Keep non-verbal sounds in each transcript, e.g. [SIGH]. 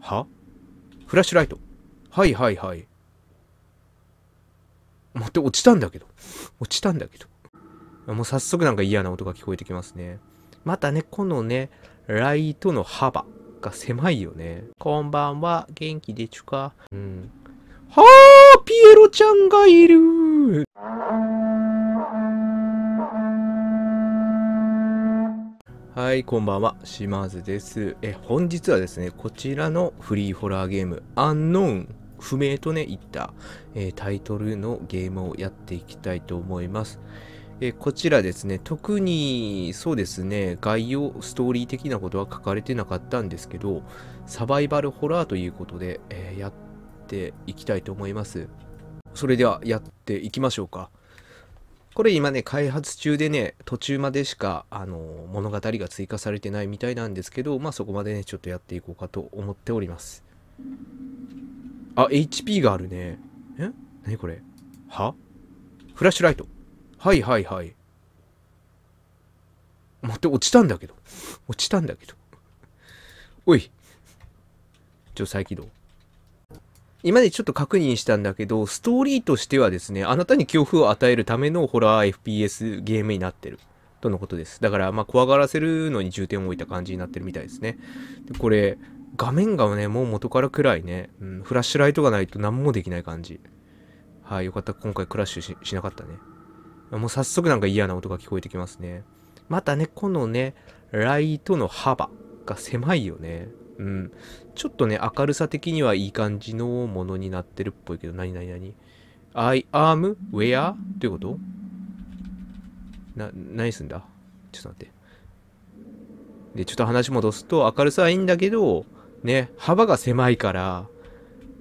はフラッシュライト。はいはいはい。待って、落ちたんだけど。落ちたんだけど。もう早速なんか嫌な音が聞こえてきますね。またね、このね、ライトの幅が狭いよね。こんばんは、元気でちゅか。うん。はあ、ピエロちゃんがいるはい、こんばんは、島津です。え、本日はですね、こちらのフリーホラーゲーム、アンノーン、不明とね、言った、えー、タイトルのゲームをやっていきたいと思います。え、こちらですね、特に、そうですね、概要、ストーリー的なことは書かれてなかったんですけど、サバイバルホラーということで、えー、やっていきたいと思います。それでは、やっていきましょうか。これ今ね、開発中でね、途中までしか、あの、物語が追加されてないみたいなんですけど、まあそこまでね、ちょっとやっていこうかと思っております。あ、HP があるね。え何これはフラッシュライト。はいはいはい。待って、落ちたんだけど。落ちたんだけど。おい。ちょ、再起動。今までちょっと確認したんだけど、ストーリーとしてはですね、あなたに恐怖を与えるためのホラー FPS ゲームになってる。とのことです。だから、まあ、怖がらせるのに重点を置いた感じになってるみたいですね。でこれ、画面がね、もう元から暗いね、うん。フラッシュライトがないと何もできない感じ。はい、よかった。今回クラッシュしなかったね。もう早速なんか嫌な音が聞こえてきますね。またね、このね、ライトの幅が狭いよね。うん。ちょっとね、明るさ的にはいい感じのものになってるっぽいけど、何何何 ?I am where? ということな、何すんだちょっと待って。で、ちょっと話戻すと、明るさはいいんだけど、ね、幅が狭いから、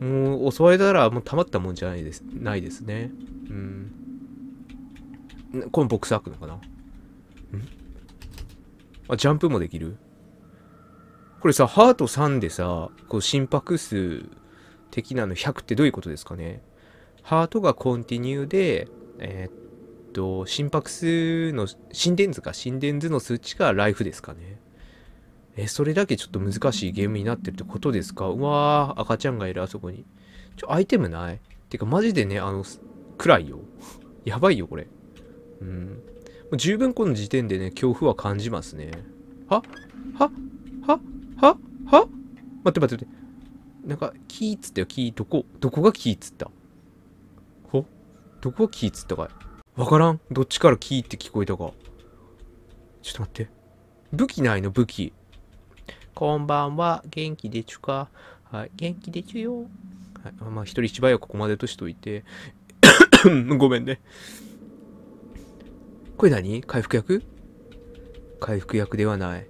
もう襲われたらもうたまったもんじゃないです、ないですね。うん。このボックス開くのかなんあ、ジャンプもできるこれさ、ハート3でさ、こう心拍数的なの100ってどういうことですかねハートがコンティニューで、えー、っと、心拍数の、心電図か、心電図の数値がライフですかね。え、それだけちょっと難しいゲームになってるってことですかうわー、赤ちゃんがいる、あそこに。ちょ、アイテムないてか、マジでね、あの、暗いよ。やばいよ、これ。うん。十分この時点でね、恐怖は感じますね。ははははは待って待って待って。なんか、キーっつったよ、キー。どこどこがキーっつったほどこがキーっつったかいわからん。どっちからキーって聞こえたか。ちょっと待って。武器ないの武器。こんばんは。元気でちゅか。はい。元気でちゅよ。はい。まあ、一人一倍はここまでとしといて。[COUGHS] ごめんね。これ何回復薬回復薬ではない。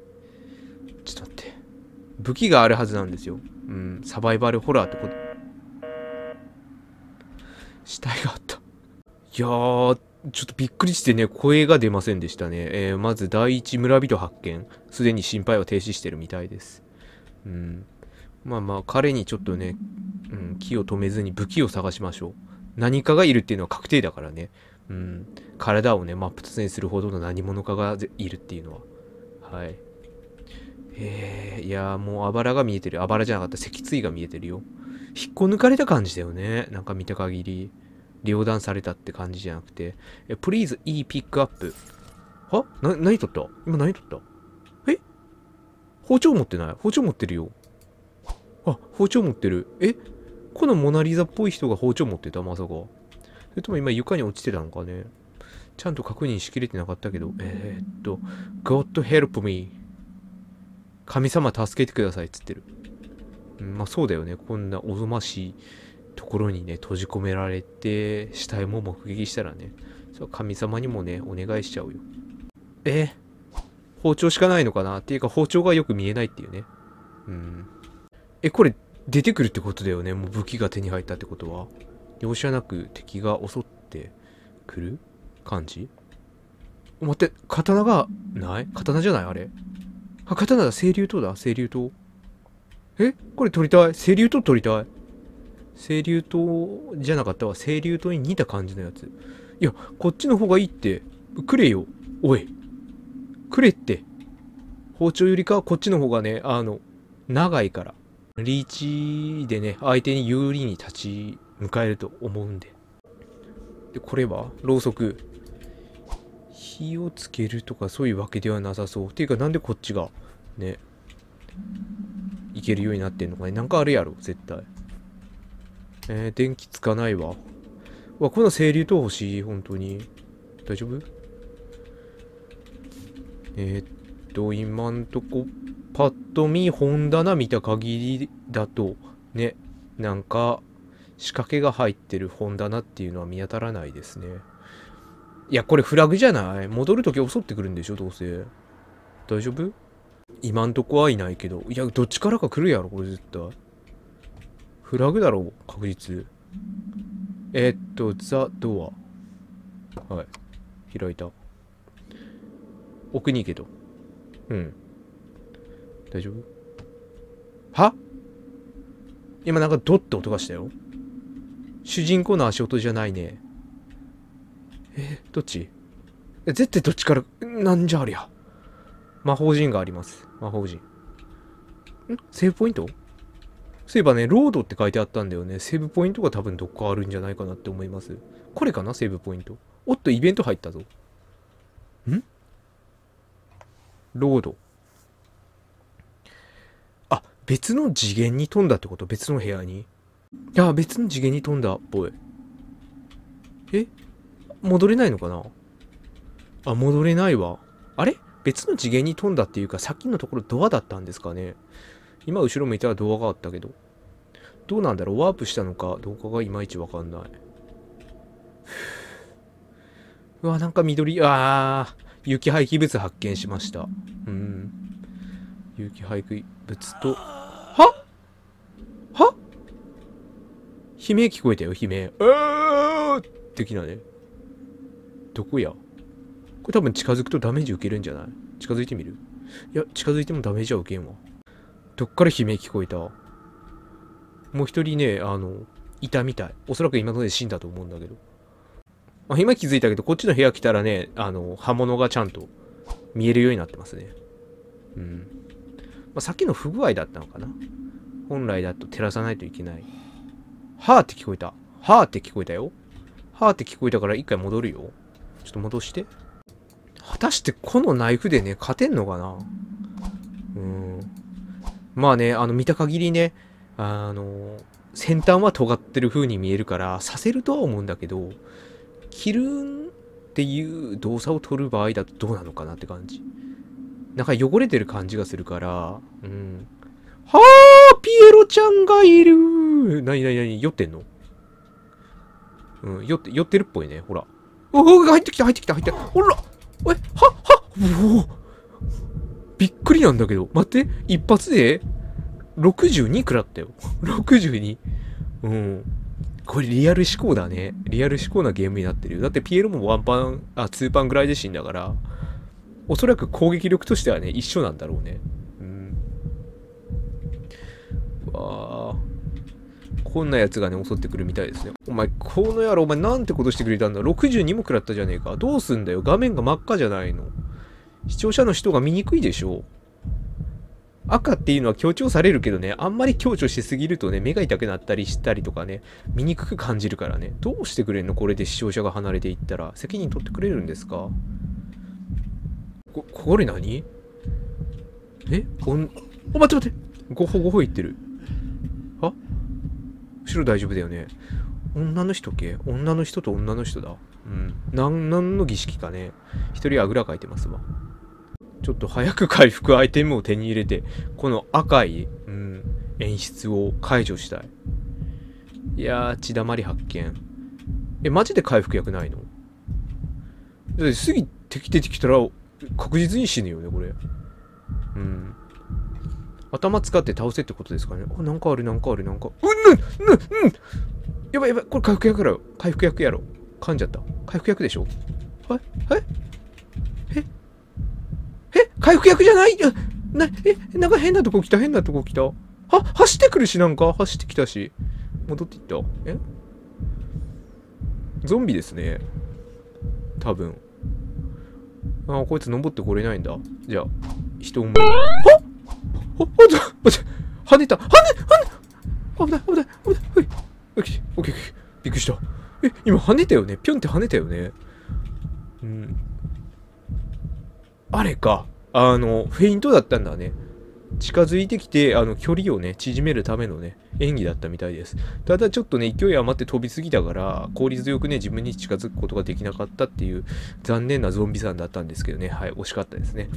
武器があるはずなんですよ。うん、サバイバルホラーってこと。死体があった。いやー、ちょっとびっくりしてね、声が出ませんでしたね。えー、まず第一村人発見。すでに心配は停止してるみたいです。うん。まあまあ、彼にちょっとね、うん、木を止めずに武器を探しましょう。何かがいるっていうのは確定だからね。うん。体をね、真っ二つにするほどの何者かがいるっていうのは。はい。えー、いやもうあばらが見えてる。あばらじゃなかった。脊椎が見えてるよ。引っこ抜かれた感じだよね。なんか見た限り。両断されたって感じじゃなくて。え、プリーズ、e ピックアップ。はな、何撮った今何撮ったえ包丁持ってない包丁持ってるよ。あ、包丁持ってる。えこのモナリザっぽい人が包丁持ってたまさか。それとも今床に落ちてたのかねちゃんと確認しきれてなかったけど。えー、っと、God help me. 神様助けてくださいっつってる。うん、まあそうだよね。こんなおぞましいところにね、閉じ込められて、死体も目撃したらね、そ神様にもね、お願いしちゃうよ。え包丁しかないのかなっていうか包丁がよく見えないっていうね。うん。え、これ出てくるってことだよね。もう武器が手に入ったってことは。容赦なく敵が襲ってくる感じ待って、刀がない刀じゃないあれ。あ、刀だ。清流刀だ。清流刀。えこれ取りたい。清流刀取りたい。清流刀じゃなかったわ。清流刀に似た感じのやつ。いや、こっちの方がいいって。くれよ。おい。くれって。包丁よりかはこっちの方がね、あの、長いから。リーチでね、相手に有利に立ち向かえると思うんで。で、これはろうそく。火をつけるとかそういうわけではなさそう。ていうかなんでこっちがね、いけるようになってんのかね。なんかあるやろ、絶対。えー、電気つかないわ。わ、この清流と欲しい、本当に。大丈夫えー、っと、今んとこ、パッと見、本棚見た限りだと、ね、なんか、仕掛けが入ってる本棚っていうのは見当たらないですね。いや、これフラグじゃない戻るとき襲ってくるんでしょどうせ。大丈夫今んとこはいないけど。いや、どっちからか来るやろこれ絶対。フラグだろ確実。えー、っと、ザ・ドア。はい。開いた。奥に行けと。うん。大丈夫は今なんかドッて音がしたよ。主人公の足音じゃないね。えどっち絶対どっちから、なんじゃありゃ。魔法陣があります。魔法陣。んセーブポイントそういえばね、ロードって書いてあったんだよね。セーブポイントが多分どっかあるんじゃないかなって思います。これかなセーブポイント。おっと、イベント入ったぞ。んロード。あ、別の次元に飛んだってこと別の部屋に。いや、別の次元に飛んだっぽい。え戻れないのかなあ、戻れないわ。あれ別の次元に飛んだっていうか、さっきのところドアだったんですかね。今後ろ向いたらドアがあったけど。どうなんだろうワープしたのかどうかがいまいちわかんない。[SIGHS] うわ、なんか緑、あー、雪廃棄物発見しました。うん。雪廃棄物と、はは悲鳴聞こえたよ、悲鳴。うー的なね。どこやこれ多分近づくとダメージ受けるんじゃない近づいてみるいや、近づいてもダメージは受けんわ。どっから悲鳴聞こえたもう一人ね、あの、いたみたい。おそらく今ので死んだと思うんだけど。まあ、今気づいたけど、こっちの部屋来たらね、あの、刃物がちゃんと見えるようになってますね。うん。まあ、さっきの不具合だったのかな本来だと照らさないといけない。はーって聞こえた。はーって聞こえたよ。はーって聞こえたから一回戻るよ。ちょっと戻して。果たしてこのナイフでね、勝てんのかなうん。まあね、あの、見た限りね、あの、先端は尖ってる風に見えるから、させるとは思うんだけど、切るっていう動作を取る場合だとどうなのかなって感じ。なんか汚れてる感じがするから、うん。はあピエロちゃんがいるなになになに酔ってんのうん、酔って、酔ってるっぽいね、ほら。おお入ってきた入ってきた入っておらえははおおびっくりなんだけど待って一発で62くらったよ62 [LAUGHS] うんこれリアル思考だねリアル思考なゲームになってるよだってピエロもワンパンあ2パンぐらいで死んだからおそらく攻撃力としてはね一緒なんだろうねうんわあこんなやつがね、襲ってくるみたいですね。お前、この野郎、お前なんてことしてくれたんだ ?62 も食らったじゃねえか。どうすんだよ。画面が真っ赤じゃないの。視聴者の人が見にくいでしょ。赤っていうのは強調されるけどね、あんまり強調しすぎるとね、目が痛くなったりしたりとかね、見にくく感じるからね。どうしてくれんのこれで視聴者が離れていったら。責任取ってくれるんですかこ、これ何えこん、お、待って待ってごほごほ言ってる。ろ大丈夫だよね。女の人系女の人と女の人だ。うん。何、の儀式かね。一人あぐらかいてますわ。ちょっと早く回復アイテムを手に入れて、この赤い、うん、演出を解除したい。いやー、血だまり発見。え、マジで回復薬ないのだって、次敵出てきたら、確実に死ぬよね、これ。うん。頭使って倒せってことですかね。あ、なんかある、なんかある、なんか。うん、うん、うん。やばいやばい、これ回復薬やろ。回復薬やろ。噛んじゃった。回復薬でしょはいはいええ回復薬じゃないな、え、なんか変なとこ来た、変なとこ来た。は、走ってくるし、なんか。走ってきたし。戻っていった。えゾンビですね。多分。あ、こいつ登ってこれないんだ。じゃあ、人思い。お、お、お、跳ねた。跳ね、跳ね。危ない、危ない、危ない。はい。オッケー、オッケー。びっくりした。え、今跳ねたよね。ぴょんって跳ねたよね。うん。あれか。あの、フェイントだったんだね。近づいてきて、あの、距離をね、縮めるためのね、演技だったみたいです。ただちょっとね、勢い余って飛びすぎたから、効率よくね、自分に近づくことができなかったっていう、残念なゾンビさんだったんですけどね、はい、惜しかったですね。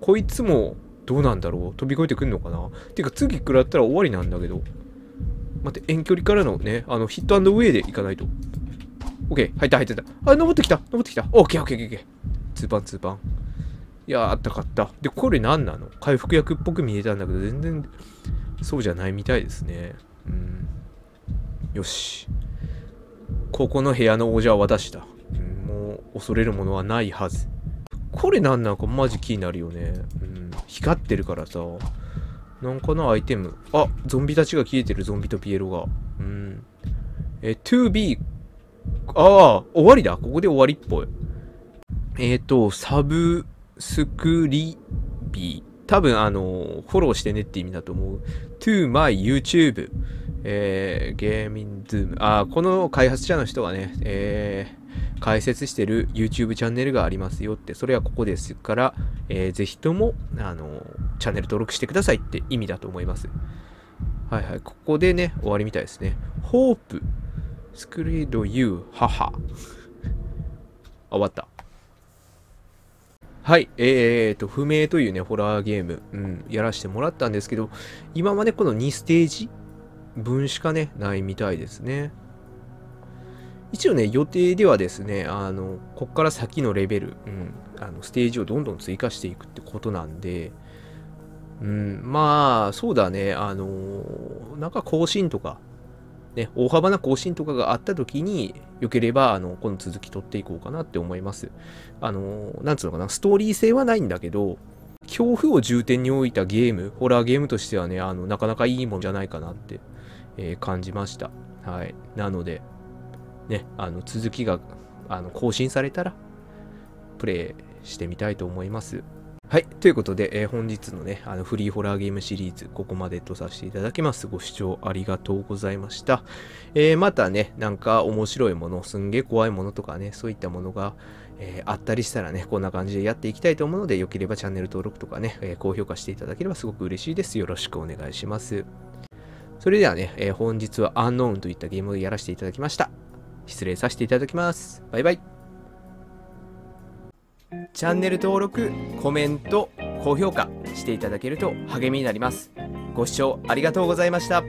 こいつも、どうなんだろう飛び越えてくんのかなてか次食らったら終わりなんだけど。待って、遠距離からのね、あの、ヒットウェイで行かないと。オッケー、入った入ってた。あ、登ってきた登ってきたオッケーオッケーオッケー。ツーパンツーパン。いやあったかった。で、これ何なの回復薬っぽく見えたんだけど、全然、そうじゃないみたいですね。うん。よし。ここの部屋の王者は私だ。うん、もう、恐れるものはないはず。これなんなんかマジ気になるよね。うん。光ってるからさ。なんかな、アイテム。あ、ゾンビたちが消えてる、ゾンビとピエロが。うん。え、2B。ああ、終わりだ。ここで終わりっぽい。えっ、ー、と、サブスクリビー。多分、あの、フォローしてねって意味だと思う。to my YouTube。えー、ゲーミンズーム。あ、この開発者の人がね、えー、解説してる YouTube チャンネルがありますよって、それはここですから、えー、ぜひとも、あの、チャンネル登録してくださいって意味だと思います。はいはい、ここでね、終わりみたいですね。ホープ、スクリードユー、母。あ、終わった。はい、えーと、不明というね、ホラーゲーム、うん、やらせてもらったんですけど、今までこの2ステージ分しかね、ないみたいですね。一応ね、予定ではですね、あの、こっから先のレベル、うん、あのステージをどんどん追加していくってことなんで、うん、まあ、そうだね、あのなんか更新とか、ね、大幅な更新とかがあった時に、良ければ、あの、この続き取っていこうかなって思います。あのなんつうのかな、ストーリー性はないんだけど、恐怖を重点に置いたゲーム、ホラーゲームとしてはね、あの、なかなかいいもんじゃないかなってえー、感じました。はい。なので、ね、あの続きがあの更新されたら、プレイしてみたいと思います。はい。ということで、えー、本日のね、あのフリーホラーゲームシリーズ、ここまでとさせていただきます。ご視聴ありがとうございました。えー、またね、なんか面白いもの、すんげえ怖いものとかね、そういったものが、えー、あったりしたらね、こんな感じでやっていきたいと思うので、良ければチャンネル登録とかね、え高評価していただければすごく嬉しいです。よろしくお願いします。それではね、えー、本日はアンノーンといったゲームをやらせていただきました。失礼させていただきます。バイバイ。チャンネル登録、コメント、高評価していただけると励みになります。ご視聴ありがとうございました。